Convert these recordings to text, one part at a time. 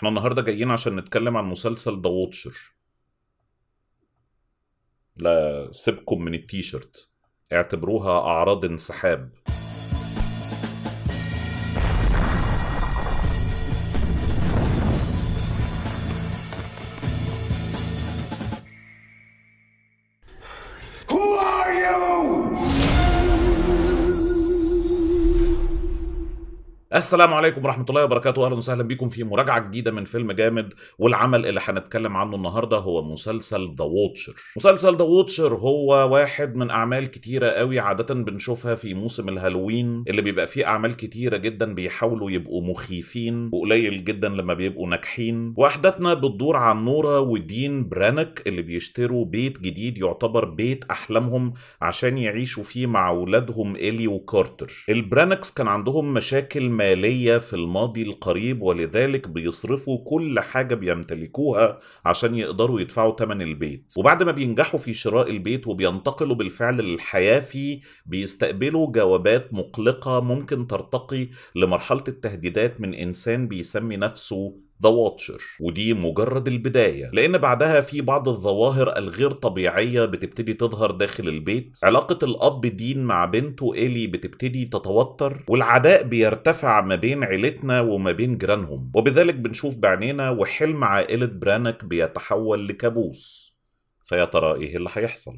احنا النهارده جايين عشان نتكلم عن مسلسل ذا ووتشر لا سيبكم من التيشيرت اعتبروها اعراض انسحاب السلام عليكم ورحمة الله وبركاته أهلا وسهلا بكم في مراجعة جديدة من فيلم جامد والعمل اللي هنتكلم عنه النهاردة هو مسلسل ذا ووتشر مسلسل ذا ووتشر هو واحد من أعمال كتيرة قوي عادة بنشوفها في موسم الهالوين اللي بيبقى فيه أعمال كتيرة جدا بيحاولوا يبقوا مخيفين وقليل جدا لما بيبقوا ناجحين وأحداثنا بتدور عن نورا ودين برانك اللي بيشتروا بيت جديد يعتبر بيت أحلامهم عشان يعيشوا فيه مع أولادهم إلي وكارتر البرانكس كان عندهم مشاكل مالية في الماضي القريب ولذلك بيصرفوا كل حاجة بيمتلكوها عشان يقدروا يدفعوا تمن البيت وبعد ما بينجحوا في شراء البيت وبينتقلوا بالفعل للحياة فيه بيستقبلوا جوابات مقلقة ممكن ترتقي لمرحلة التهديدات من إنسان بيسمي نفسه ذا واتشر ودي مجرد البدايه لان بعدها في بعض الظواهر الغير طبيعيه بتبتدي تظهر داخل البيت علاقه الاب دين مع بنته ايلي بتبتدي تتوتر والعداء بيرتفع ما بين عيلتنا وما بين جيرانهم وبذلك بنشوف بعينينا وحلم عائله برانك بيتحول لكابوس فيا ترى ايه اللي هيحصل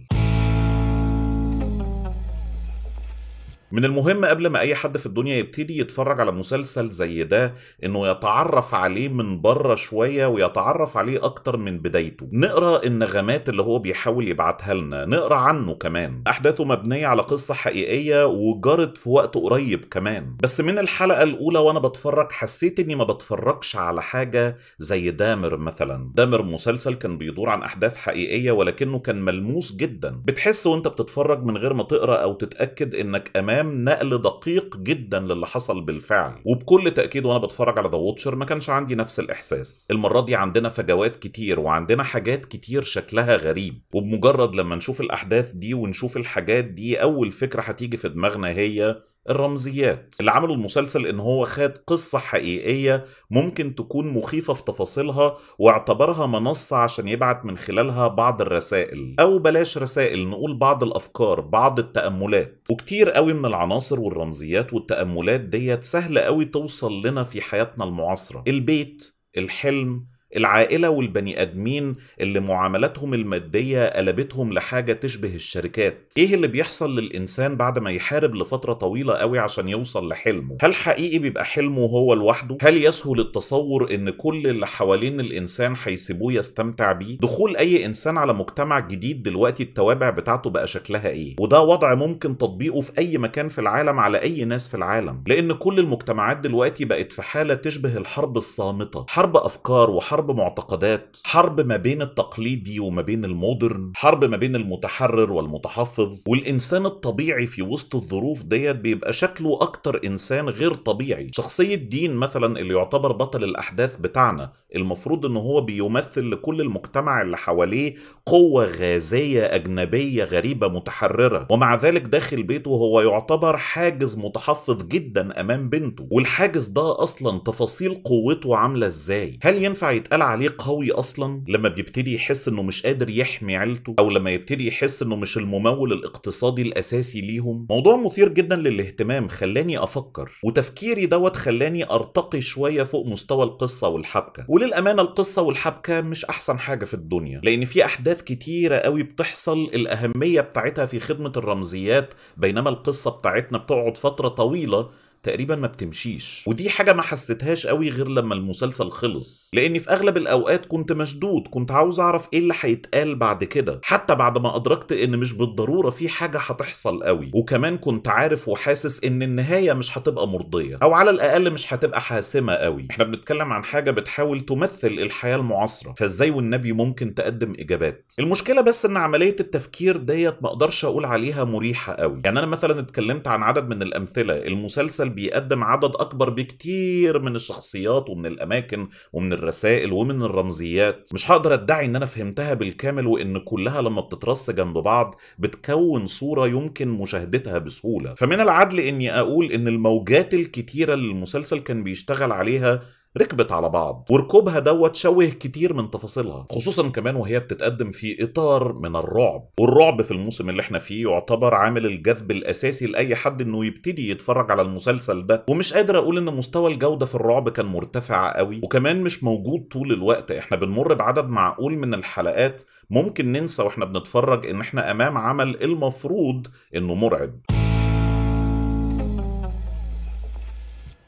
من المهم قبل ما اي حد في الدنيا يبتدي يتفرج على مسلسل زي ده انه يتعرف عليه من بره شويه ويتعرف عليه اكتر من بدايته نقرا النغمات اللي هو بيحاول يبعتها لنا نقرا عنه كمان احداثه مبنيه على قصه حقيقيه وجرت في وقت قريب كمان بس من الحلقه الاولى وانا بتفرج حسيت اني ما بتفرجش على حاجه زي دامر مثلا دامر مسلسل كان بيدور عن احداث حقيقيه ولكنه كان ملموس جدا بتحس وانت بتتفرج من غير ما تقرا او تتاكد انك امام كلام نقل دقيق جدا للي حصل بالفعل وبكل تاكيد وانا بتفرج على ذا ووتشر ما كانش عندي نفس الاحساس المره دي عندنا فجوات كتير وعندنا حاجات كتير شكلها غريب وبمجرد لما نشوف الاحداث دي ونشوف الحاجات دي اول فكره هتيجي في دماغنا هي الرمزيات اللي عملوا المسلسل ان هو خد قصة حقيقية ممكن تكون مخيفة في تفاصيلها واعتبرها منصة عشان يبعت من خلالها بعض الرسائل او بلاش رسائل نقول بعض الافكار بعض التأملات وكتير قوي من العناصر والرمزيات والتأملات ديت سهلة قوي توصل لنا في حياتنا المعاصرة البيت الحلم العائلة والبني آدمين اللي معاملاتهم المادية قلبتهم لحاجة تشبه الشركات إيه اللي بيحصل للإنسان بعد ما يحارب لفترة طويلة قوي عشان يوصل لحلمه هل حقيقي بيبقى حلمه هو لوحده هل يسهل التصور إن كل اللي حوالين الإنسان هيسيبوه يستمتع بيه دخول أي إنسان على مجتمع جديد دلوقتي التوابع بتاعته بقى شكلها إيه وده وضع ممكن تطبيقه في أي مكان في العالم على أي ناس في العالم لأن كل المجتمعات دلوقتي بقت في حالة تشبه الحرب الصامتة حرب أفكار وحرب حرب معتقدات حرب ما بين التقليدي وما بين المودرن حرب ما بين المتحرر والمتحفظ والإنسان الطبيعي في وسط الظروف ديت بيبقى شكله أكتر إنسان غير طبيعي شخصية دين مثلا اللي يعتبر بطل الأحداث بتاعنا المفروض إن هو بيمثل لكل المجتمع اللي حواليه قوة غازية أجنبية غريبة متحررة ومع ذلك داخل بيته هو يعتبر حاجز متحفظ جدا أمام بنته والحاجز ده أصلا تفاصيل قوته عاملة إزاي هل ينفع يتقال بيتقال عليه قوي اصلا لما بيبتدي يحس انه مش قادر يحمي عيلته او لما يبتدي يحس انه مش الممول الاقتصادي الاساسي ليهم موضوع مثير جدا للاهتمام خلاني افكر وتفكيري دوت خلاني ارتقي شويه فوق مستوى القصه والحبكه وللامانه القصه والحبكه مش احسن حاجه في الدنيا لان في احداث كتيره قوي بتحصل الاهميه بتاعتها في خدمه الرمزيات بينما القصه بتاعتنا بتقعد فتره طويله تقريبا ما بتمشيش ودي حاجه ما حسيتهاش قوي غير لما المسلسل خلص لاني في اغلب الاوقات كنت مشدود كنت عاوز اعرف ايه اللي هيتقال بعد كده حتى بعد ما ادركت ان مش بالضروره في حاجه هتحصل قوي وكمان كنت عارف وحاسس ان النهايه مش هتبقى مرضيه او على الاقل مش هتبقى حاسمه قوي احنا بنتكلم عن حاجه بتحاول تمثل الحياه المعاصره فازاي والنبي ممكن تقدم اجابات المشكله بس ان عمليه التفكير ديت ما اقدرش اقول عليها مريحه قوي يعني انا مثلا اتكلمت عن عدد من الامثله المسلسل بيقدم عدد اكبر بكتير من الشخصيات ومن الاماكن ومن الرسائل ومن الرمزيات مش هقدر ادعي ان انا فهمتها بالكامل وان كلها لما بتترص جنب بعض بتكون صوره يمكن مشاهدتها بسهوله فمن العدل اني اقول ان الموجات الكتيره اللي المسلسل كان بيشتغل عليها ركبت على بعض وركوبها دوت شوه كتير من تفاصيلها خصوصا كمان وهي بتتقدم في اطار من الرعب والرعب في الموسم اللي احنا فيه يعتبر عامل الجذب الاساسي لاي حد انه يبتدي يتفرج على المسلسل ده ومش قادر اقول ان مستوى الجوده في الرعب كان مرتفع قوي وكمان مش موجود طول الوقت احنا بنمر بعدد معقول من الحلقات ممكن ننسى واحنا بنتفرج ان احنا امام عمل المفروض انه مرعب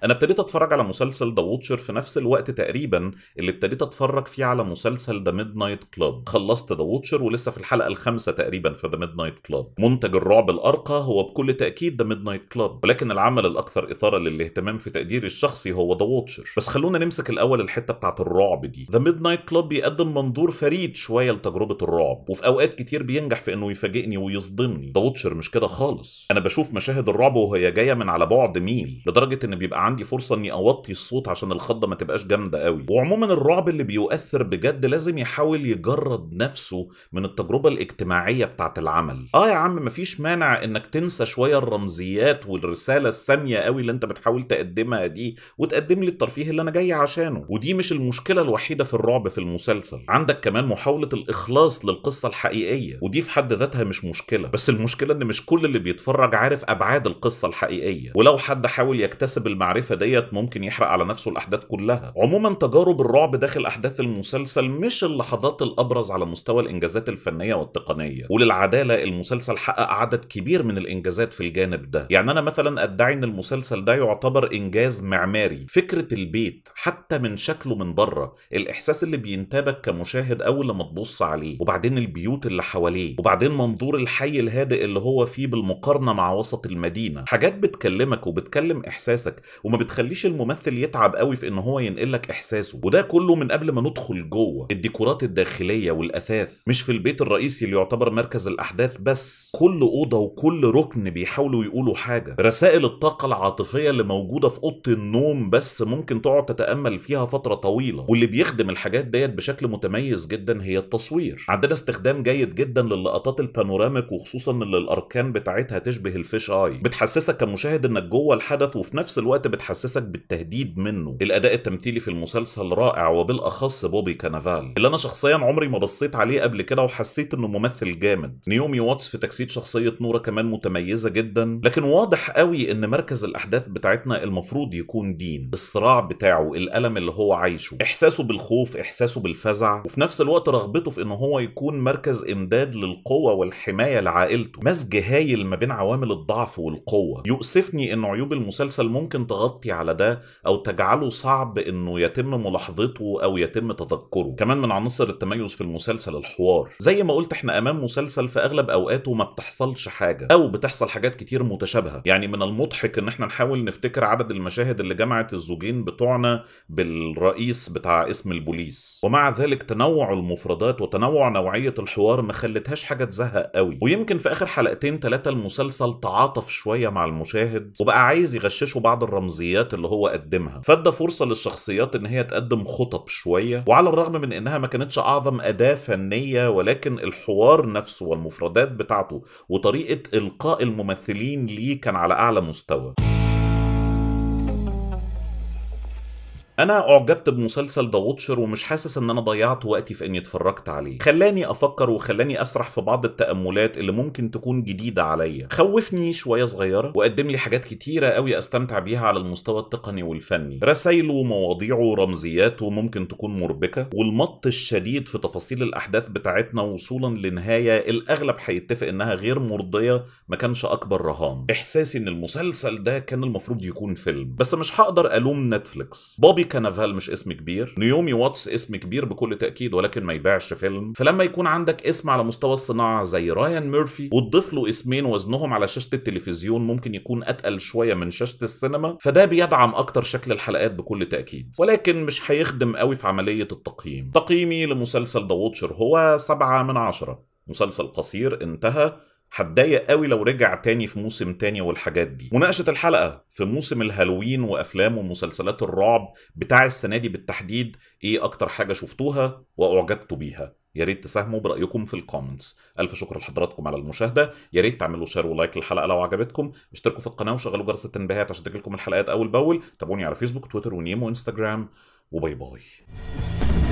انا ابتديت اتفرج على مسلسل ذا ووتشر في نفس الوقت تقريبا اللي ابتديت اتفرج فيه على مسلسل ذا ميد نايت كلاب خلصت ذا ووتشر ولسه في الحلقه الخامسه تقريبا في ذا ميد نايت كلاب منتج الرعب الارقى هو بكل تاكيد ذا ميد نايت كلاب ولكن العمل الاكثر اثاره للاهتمام في تقديري الشخصي هو ذا ووتشر بس خلونا نمسك الاول الحته بتاعه الرعب دي ذا ميد نايت كلاب بيقدم منظور فريد شويه لتجربه الرعب وفي اوقات كتير بينجح في انه يفاجئني ويصدمني ذا ووتشر مش كده خالص انا بشوف مشاهد الرعب وهي جايه من على بعد ميل لدرجه ان بيبقى عندي فرصه اني اوطي الصوت عشان الخضه ما تبقاش جامده قوي وعموما الرعب اللي بيؤثر بجد لازم يحاول يجرد نفسه من التجربه الاجتماعيه بتاعه العمل اه يا عم مفيش مانع انك تنسى شويه الرمزيات والرساله الساميه قوي اللي انت بتحاول تقدمها دي وتقدم لي الترفيه اللي انا جاي عشانه ودي مش المشكله الوحيده في الرعب في المسلسل عندك كمان محاوله الاخلاص للقصه الحقيقيه ودي في حد ذاتها مش مشكله بس المشكله ان مش كل اللي بيتفرج عارف ابعاد القصه الحقيقيه ولو حد حاول يكتسب المعرفه المعرفة ديت ممكن يحرق على نفسه الأحداث كلها عموما تجارب الرعب داخل أحداث المسلسل مش اللحظات الأبرز على مستوى الإنجازات الفنية والتقنية وللعدالة المسلسل حقق عدد كبير من الإنجازات في الجانب ده يعني أنا مثلا أدعي إن المسلسل ده يعتبر إنجاز معماري فكرة البيت حتى من شكله من بره الإحساس اللي بينتابك كمشاهد أول لما تبص عليه وبعدين البيوت اللي حواليه وبعدين منظور الحي الهادئ اللي هو فيه بالمقارنة مع وسط المدينة حاجات بتكلمك وبتكلم إحساسك وما بتخليش الممثل يتعب قوي في ان هو ينقل لك احساسه وده كله من قبل ما ندخل جوه الديكورات الداخليه والاثاث مش في البيت الرئيسي اللي يعتبر مركز الاحداث بس كل اوضه وكل ركن بيحاولوا يقولوا حاجه رسائل الطاقه العاطفيه اللي موجوده في اوضه النوم بس ممكن تقعد تتامل فيها فتره طويله واللي بيخدم الحاجات ديت بشكل متميز جدا هي التصوير عندنا استخدام جيد جدا للقطات البانوراميك وخصوصا اللي الاركان بتاعتها تشبه الفيش اي بتحسسك كمشاهد انك جوه الحدث وفي نفس الوقت بتحسسك بالتهديد منه الاداء التمثيلي في المسلسل رائع وبالاخص بوبي كانافال اللي انا شخصيا عمري ما بصيت عليه قبل كده وحسيت انه ممثل جامد نيومي واتس في تجسيد شخصيه نوره كمان متميزه جدا لكن واضح قوي ان مركز الاحداث بتاعتنا المفروض يكون دين الصراع بتاعه الالم اللي هو عايشه احساسه بالخوف احساسه بالفزع وفي نفس الوقت رغبته في ان هو يكون مركز امداد للقوه والحمايه لعائلته مزج هايل ما بين عوامل الضعف والقوه يؤسفني ان عيوب المسلسل ممكن تغير تغطي على ده أو تجعله صعب إنه يتم ملاحظته أو يتم تذكره كمان من عناصر التميز في المسلسل الحوار زي ما قلت احنا أمام مسلسل في أغلب أوقاته ما بتحصلش حاجة أو بتحصل حاجات كتير متشابهة يعني من المضحك إن احنا نحاول نفتكر عدد المشاهد اللي جمعت الزوجين بتوعنا بالرئيس بتاع اسم البوليس ومع ذلك تنوع المفردات وتنوع نوعية الحوار ما خلتهاش حاجة تزهق قوي ويمكن في آخر حلقتين ثلاثة المسلسل تعاطف شوية مع المشاهد وبقى عايز يغششه بعض الرمزيات الرمزيات اللي هو قدمها فادى فرصه للشخصيات ان هي تقدم خطب شويه وعلى الرغم من انها ما كانتش اعظم اداه فنيه ولكن الحوار نفسه والمفردات بتاعته وطريقه القاء الممثلين ليه كان على اعلى مستوى انا اعجبت بمسلسل ذا ووتشر ومش حاسس ان انا ضيعت وقتي في اني اتفرجت عليه خلاني افكر وخلاني اسرح في بعض التاملات اللي ممكن تكون جديده عليا خوفني شويه صغيره وقدم لي حاجات كتيره قوي استمتع بيها على المستوى التقني والفني رسايله ومواضيعه ورمزياته ممكن تكون مربكه والمط الشديد في تفاصيل الاحداث بتاعتنا وصولا لنهايه الاغلب هيتفق انها غير مرضيه ما كانش اكبر رهان احساسي ان المسلسل ده كان المفروض يكون فيلم بس مش هقدر الوم نتفليكس بابي هنري كانافال مش اسم كبير نيومي واتس اسم كبير بكل تاكيد ولكن ما يبيعش فيلم فلما يكون عندك اسم على مستوى الصناعه زي رايان ميرفي وتضيف له اسمين وزنهم على شاشه التلفزيون ممكن يكون اتقل شويه من شاشه السينما فده بيدعم اكتر شكل الحلقات بكل تاكيد ولكن مش هيخدم قوي في عمليه التقييم تقييمي لمسلسل ذا ووتشر هو 7 من 10 مسلسل قصير انتهى هتضايق قوي لو رجع تاني في موسم تاني والحاجات دي مناقشة الحلقة في موسم الهالوين وأفلام ومسلسلات الرعب بتاع السنة دي بالتحديد إيه أكتر حاجة شفتوها وأعجبتوا بيها يا ريت تساهموا برأيكم في الكومنتس ألف شكر لحضراتكم على المشاهدة يا ريت تعملوا شير ولايك للحلقة لو عجبتكم اشتركوا في القناة وشغلوا جرس التنبيهات عشان تجيلكم الحلقات أول بأول تابعوني على فيسبوك تويتر ونيم وإنستجرام وباي باي